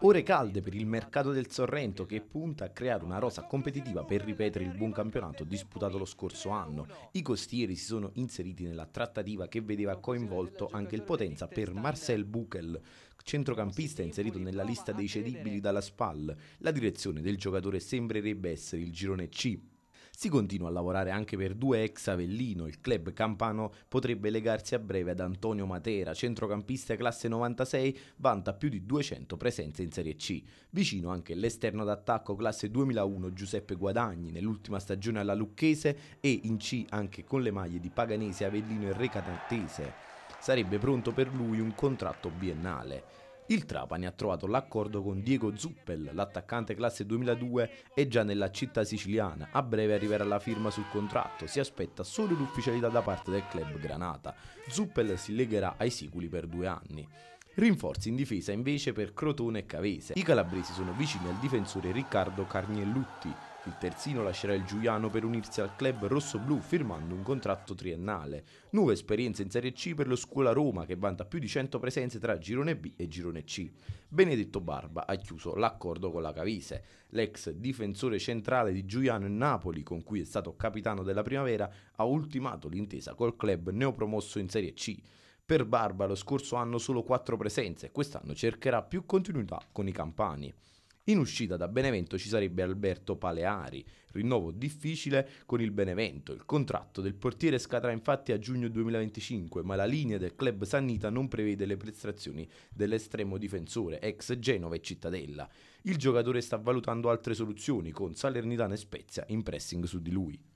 Ore calde per il mercato del Sorrento che punta a creare una rosa competitiva per ripetere il buon campionato disputato lo scorso anno. I costieri si sono inseriti nella trattativa che vedeva coinvolto anche il Potenza per Marcel Buchel, centrocampista inserito nella lista dei cedibili dalla SPAL. La direzione del giocatore sembrerebbe essere il girone C. Si continua a lavorare anche per due ex Avellino, il club campano potrebbe legarsi a breve ad Antonio Matera, centrocampista classe 96, vanta più di 200 presenze in Serie C. Vicino anche l'esterno d'attacco classe 2001 Giuseppe Guadagni, nell'ultima stagione alla Lucchese e in C anche con le maglie di Paganese, Avellino e Recatantese. Sarebbe pronto per lui un contratto biennale. Il Trapani ha trovato l'accordo con Diego Zuppel, l'attaccante classe 2002 è già nella città siciliana, a breve arriverà la firma sul contratto, si aspetta solo l'ufficialità da parte del club Granata. Zuppel si legherà ai siculi per due anni. Rinforzi in difesa invece per Crotone e Cavese. I calabresi sono vicini al difensore Riccardo Carniellutti, il terzino lascerà il Giuliano per unirsi al club rossoblu firmando un contratto triennale. Nuova esperienza in Serie C per lo Scuola Roma che vanta più di 100 presenze tra Girone B e Girone C. Benedetto Barba ha chiuso l'accordo con la Cavise. L'ex difensore centrale di Giuliano in Napoli, con cui è stato capitano della primavera, ha ultimato l'intesa col club neopromosso in Serie C. Per Barba lo scorso anno solo 4 presenze, quest'anno cercherà più continuità con i campani. In uscita da Benevento ci sarebbe Alberto Paleari, rinnovo difficile con il Benevento. Il contratto del portiere scadrà infatti a giugno 2025, ma la linea del club Sannita non prevede le prestazioni dell'estremo difensore, ex Genova e Cittadella. Il giocatore sta valutando altre soluzioni con Salernitana e Spezia in pressing su di lui.